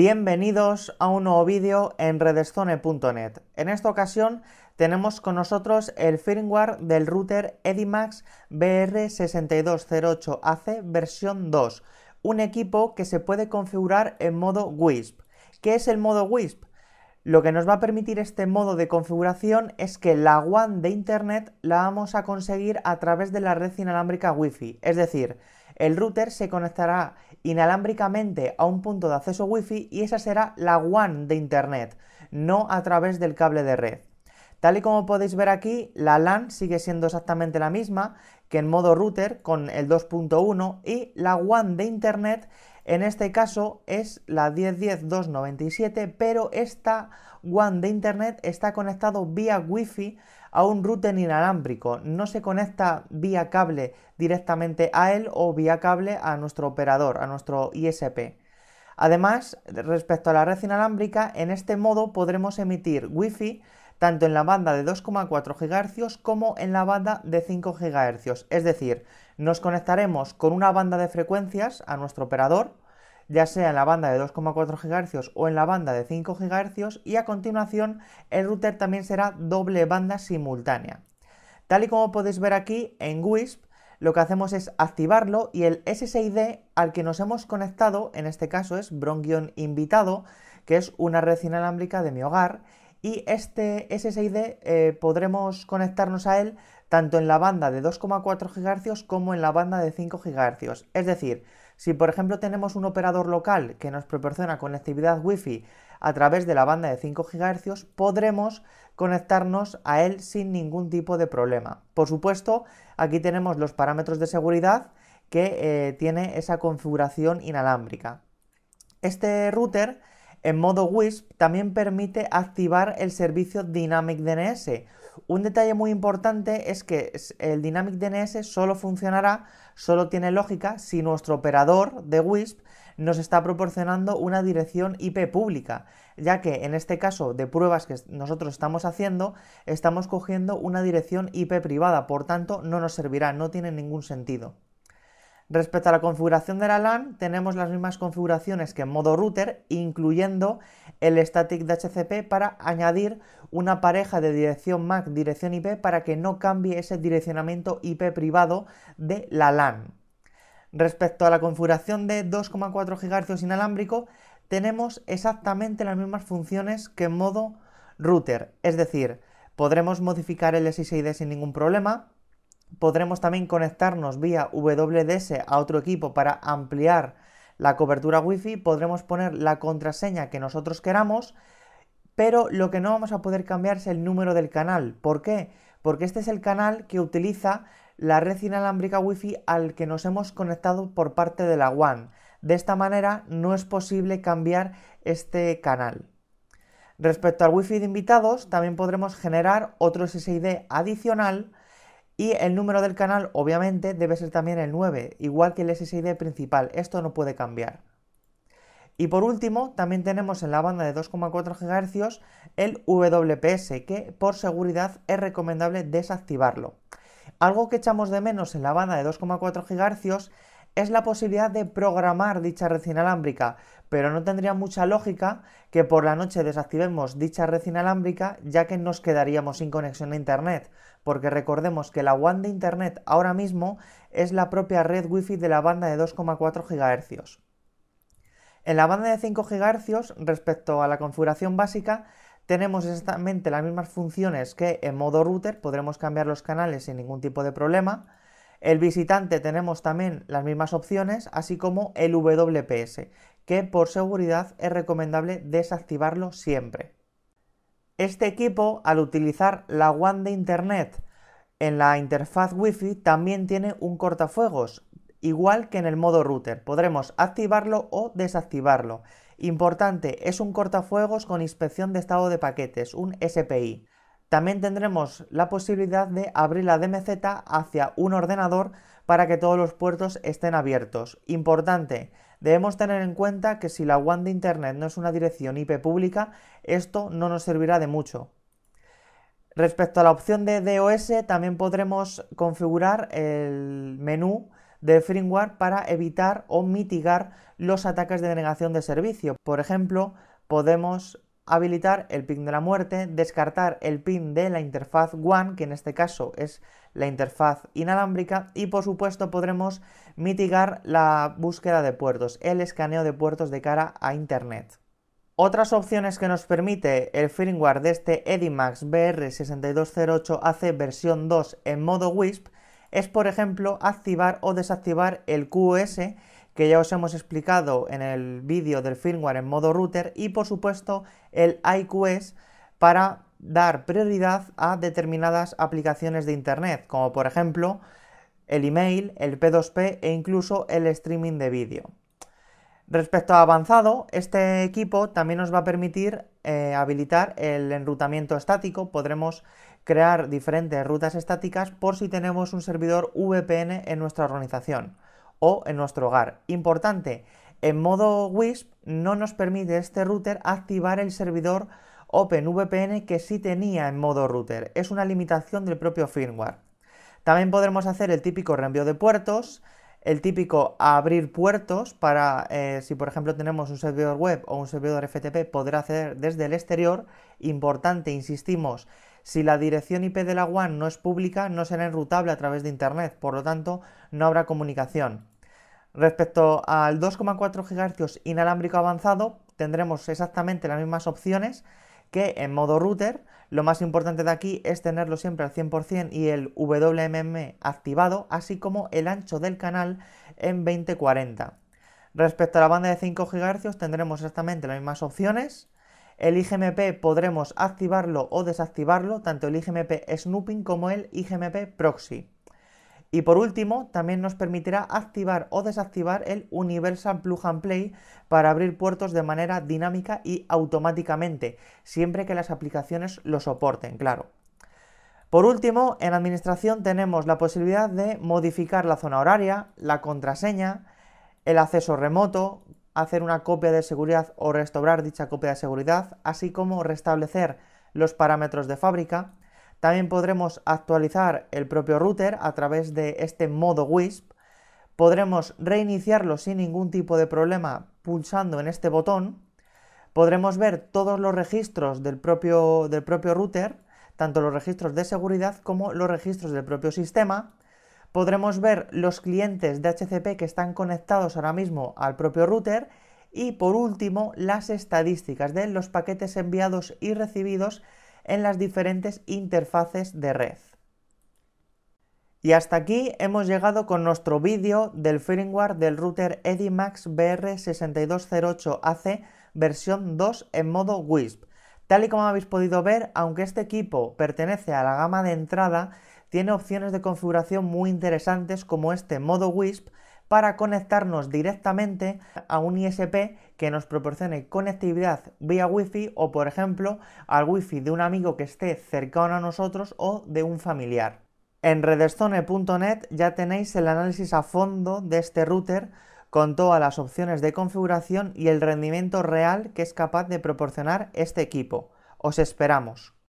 Bienvenidos a un nuevo vídeo en redestone.net. En esta ocasión tenemos con nosotros el firmware del router Edimax BR6208AC versión 2, un equipo que se puede configurar en modo WISP. ¿Qué es el modo WISP? Lo que nos va a permitir este modo de configuración es que la WAN de Internet la vamos a conseguir a través de la red inalámbrica Wi-Fi. Es decir, el router se conectará inalámbricamente a un punto de acceso wifi y esa será la WAN de Internet, no a través del cable de red. Tal y como podéis ver aquí, la LAN sigue siendo exactamente la misma que en modo router con el 2.1 y la WAN de Internet en este caso es la 1010.297, pero esta WAN de Internet está conectado vía Wi-Fi a un router inalámbrico, no se conecta vía cable directamente a él o vía cable a nuestro operador, a nuestro ISP. Además, respecto a la red inalámbrica, en este modo podremos emitir Wi-Fi tanto en la banda de 2,4 GHz como en la banda de 5 GHz. Es decir, nos conectaremos con una banda de frecuencias a nuestro operador ya sea en la banda de 2,4 GHz o en la banda de 5 GHz y a continuación el router también será doble banda simultánea. Tal y como podéis ver aquí en WISP, lo que hacemos es activarlo y el SSID al que nos hemos conectado, en este caso es Bronquion-Invitado, que es una red inalámbrica de mi hogar, y este SSID eh, podremos conectarnos a él tanto en la banda de 2,4 GHz como en la banda de 5 GHz. Es decir, si por ejemplo tenemos un operador local que nos proporciona conectividad Wi-Fi a través de la banda de 5 GHz, podremos conectarnos a él sin ningún tipo de problema. Por supuesto, aquí tenemos los parámetros de seguridad que eh, tiene esa configuración inalámbrica. Este router en modo WISP también permite activar el servicio Dynamic DNS. Un detalle muy importante es que el Dynamic DNS solo funcionará, solo tiene lógica si nuestro operador de WISP nos está proporcionando una dirección IP pública, ya que en este caso de pruebas que nosotros estamos haciendo, estamos cogiendo una dirección IP privada, por tanto no nos servirá, no tiene ningún sentido. Respecto a la configuración de la LAN, tenemos las mismas configuraciones que en modo router, incluyendo el static DHCP para añadir una pareja de dirección MAC, dirección IP, para que no cambie ese direccionamiento IP privado de la LAN. Respecto a la configuración de 2,4 GHz inalámbrico, tenemos exactamente las mismas funciones que en modo router, es decir, podremos modificar el SSID sin ningún problema, Podremos también conectarnos vía WDS a otro equipo para ampliar la cobertura Wi-Fi. Podremos poner la contraseña que nosotros queramos, pero lo que no vamos a poder cambiar es el número del canal. ¿Por qué? Porque este es el canal que utiliza la red inalámbrica Wi-Fi al que nos hemos conectado por parte de la WAN. De esta manera no es posible cambiar este canal. Respecto al Wi-Fi de invitados, también podremos generar otro SSID adicional y el número del canal, obviamente, debe ser también el 9, igual que el SSID principal. Esto no puede cambiar. Y por último, también tenemos en la banda de 2,4 GHz el WPS, que por seguridad es recomendable desactivarlo. Algo que echamos de menos en la banda de 2,4 GHz es la posibilidad de programar dicha red inalámbrica, pero no tendría mucha lógica que por la noche desactivemos dicha red inalámbrica ya que nos quedaríamos sin conexión a Internet, porque recordemos que la WAN de Internet ahora mismo es la propia red Wi-Fi de la banda de 2,4 GHz. En la banda de 5 GHz, respecto a la configuración básica, tenemos exactamente las mismas funciones que en modo router, podremos cambiar los canales sin ningún tipo de problema. El visitante tenemos también las mismas opciones, así como el WPS, que por seguridad es recomendable desactivarlo siempre. Este equipo, al utilizar la WAN de Internet en la interfaz Wi-Fi, también tiene un cortafuegos, igual que en el modo router. Podremos activarlo o desactivarlo. Importante, es un cortafuegos con inspección de estado de paquetes, un SPI. También tendremos la posibilidad de abrir la DMZ hacia un ordenador para que todos los puertos estén abiertos. Importante, debemos tener en cuenta que si la WAN de Internet no es una dirección IP pública, esto no nos servirá de mucho. Respecto a la opción de DOS, también podremos configurar el menú de firmware para evitar o mitigar los ataques de denegación de servicio. Por ejemplo, podemos habilitar el pin de la muerte, descartar el pin de la interfaz WAN, que en este caso es la interfaz inalámbrica, y por supuesto podremos mitigar la búsqueda de puertos, el escaneo de puertos de cara a Internet. Otras opciones que nos permite el firmware de este Edimax BR6208AC versión 2 en modo WISP es, por ejemplo, activar o desactivar el QoS que ya os hemos explicado en el vídeo del firmware en modo router y por supuesto el iQs para dar prioridad a determinadas aplicaciones de Internet, como por ejemplo el email, el P2P e incluso el streaming de vídeo. Respecto a avanzado, este equipo también nos va a permitir eh, habilitar el enrutamiento estático. Podremos crear diferentes rutas estáticas por si tenemos un servidor VPN en nuestra organización o en nuestro hogar. Importante, en modo WISP no nos permite este router activar el servidor OpenVPN que sí tenía en modo router. Es una limitación del propio firmware. También podremos hacer el típico reenvío de puertos, el típico abrir puertos para, eh, si por ejemplo tenemos un servidor web o un servidor FTP, poder hacer desde el exterior. Importante, insistimos, si la dirección IP de la WAN no es pública, no será enrutable a través de Internet, por lo tanto, no habrá comunicación. Respecto al 2,4 GHz inalámbrico avanzado, tendremos exactamente las mismas opciones que en modo router. Lo más importante de aquí es tenerlo siempre al 100% y el WMM activado, así como el ancho del canal en 2040. Respecto a la banda de 5 GHz, tendremos exactamente las mismas opciones el IGMP podremos activarlo o desactivarlo, tanto el IGMP Snooping como el IGMP Proxy. Y por último, también nos permitirá activar o desactivar el Universal Plug and Play para abrir puertos de manera dinámica y automáticamente, siempre que las aplicaciones lo soporten, claro. Por último, en administración tenemos la posibilidad de modificar la zona horaria, la contraseña, el acceso remoto, hacer una copia de seguridad o restaurar dicha copia de seguridad, así como restablecer los parámetros de fábrica. También podremos actualizar el propio router a través de este modo WISP. Podremos reiniciarlo sin ningún tipo de problema pulsando en este botón. Podremos ver todos los registros del propio, del propio router, tanto los registros de seguridad como los registros del propio sistema podremos ver los clientes de HCP que están conectados ahora mismo al propio router y por último las estadísticas de los paquetes enviados y recibidos en las diferentes interfaces de red. Y hasta aquí hemos llegado con nuestro vídeo del firmware del router EDIMAX BR6208AC versión 2 en modo WISP. Tal y como habéis podido ver, aunque este equipo pertenece a la gama de entrada, tiene opciones de configuración muy interesantes como este modo WISP para conectarnos directamente a un ISP que nos proporcione conectividad vía Wi-Fi o por ejemplo al Wi-Fi de un amigo que esté cercano a nosotros o de un familiar. En redestone.net ya tenéis el análisis a fondo de este router con todas las opciones de configuración y el rendimiento real que es capaz de proporcionar este equipo. Os esperamos.